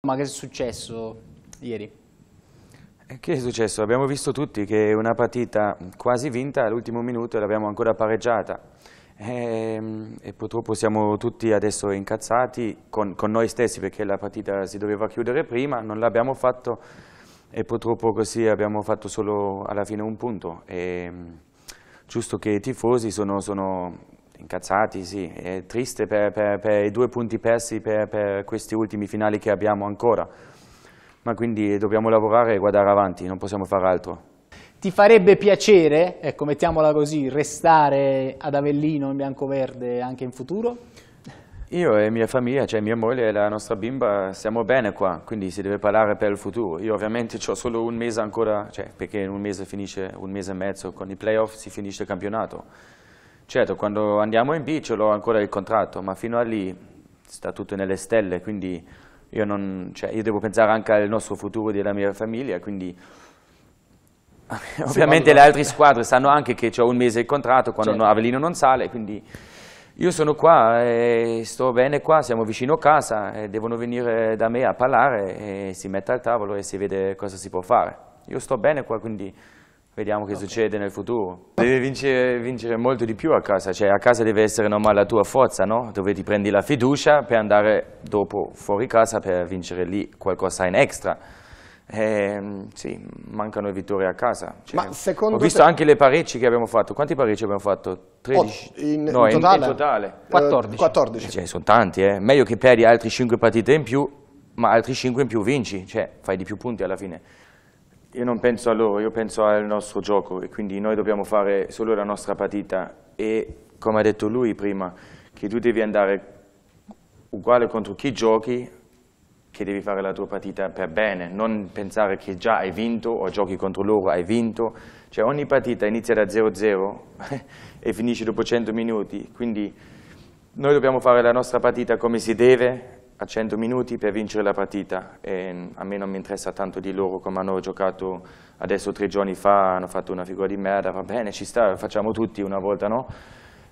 Ma che è successo ieri? Eh, che è successo? Abbiamo visto tutti che una partita quasi vinta all'ultimo minuto e l'abbiamo ancora pareggiata. E, ehm, e, purtroppo siamo tutti adesso incazzati con, con, noi stessi perché la partita si doveva chiudere prima, non l'abbiamo fatto e purtroppo così abbiamo fatto solo alla fine un punto. E, ehm, giusto che i tifosi sono, sono incazzati, sì, è triste per, per, per i due punti persi per, per, questi ultimi finali che abbiamo ancora, ma quindi dobbiamo lavorare e guardare avanti, non possiamo fare altro. Ti farebbe piacere, ecco, mettiamola così, restare ad Avellino in bianco-verde anche in futuro? Io e mia famiglia, cioè mia moglie e la nostra bimba, siamo bene qua, quindi si deve parlare per il futuro. Io ovviamente ho solo un mese ancora, cioè, perché un mese finisce, un mese e mezzo, con i playoff si finisce il campionato Certo, quando andiamo in B ce l'ho ancora il contratto, ma fino a lì sta tutto nelle stelle, quindi io, non, cioè, io devo pensare anche al nostro futuro della mia famiglia, quindi sì, ovviamente le altre squadre sanno anche che ho un mese il contratto, quando certo. Avellino non sale, quindi io sono qua, e sto bene qua, siamo vicino a casa, e devono venire da me a parlare, e si mette al tavolo e si vede cosa si può fare. Io sto bene qua, quindi... Vediamo che okay. succede nel futuro. Devi vincere, vincere, molto di più a casa, cioè a casa deve essere normale la tua forza, no? Dove ti prendi la fiducia per andare dopo fuori casa per vincere lì qualcosa in extra. Eh, sì, mancano vittorie a casa. Cioè, ho visto te... anche le parecci che abbiamo fatto. Quanti parecci abbiamo fatto? 13? Oh, in, no, in, totale? in, totale. 14. 14. Eh, cioè, sono tanti, eh. Meglio che perdi altri 5 partite in più, ma altri 5 in più vinci. Cioè, fai di più punti alla fine. Io non penso a loro, io penso al nostro gioco e quindi noi dobbiamo fare solo la nostra partita e come ha detto lui prima, che tu devi andare uguale contro chi giochi, che devi fare la tua partita per bene, non pensare che già hai vinto o giochi contro loro, hai vinto. Cioè ogni partita inizia da 0-0 e finisce dopo 100 minuti, quindi noi dobbiamo fare la nostra partita come si deve, a 100 minuti per vincere la partita e mm, a me non mi interessa tanto di loro come hanno giocato adesso tre giorni fa, hanno fatto una figura di merda, va bene, ci sta, facciamo tutti una volta, no?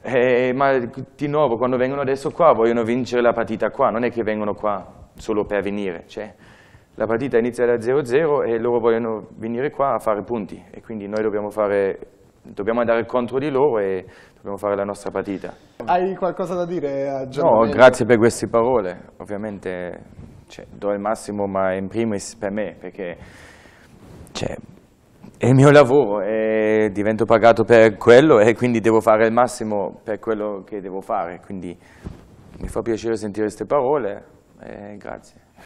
E, ma di nuovo, quando vengono adesso qua, vogliono vincere la partita qua, non è che vengono qua solo per venire, cioè la partita inizia da 0-0 e loro vogliono venire qua a fare punti e quindi noi dobbiamo fare dobbiamo andare contro di loro e dobbiamo fare la nostra partita. Hai qualcosa da dire a Giovanni? No, grazie per queste parole, ovviamente cioè, do il massimo ma in primis per me perché cioè, è il mio lavoro e divento pagato per quello e quindi devo fare il massimo per quello che devo fare, quindi mi fa piacere sentire queste parole e grazie.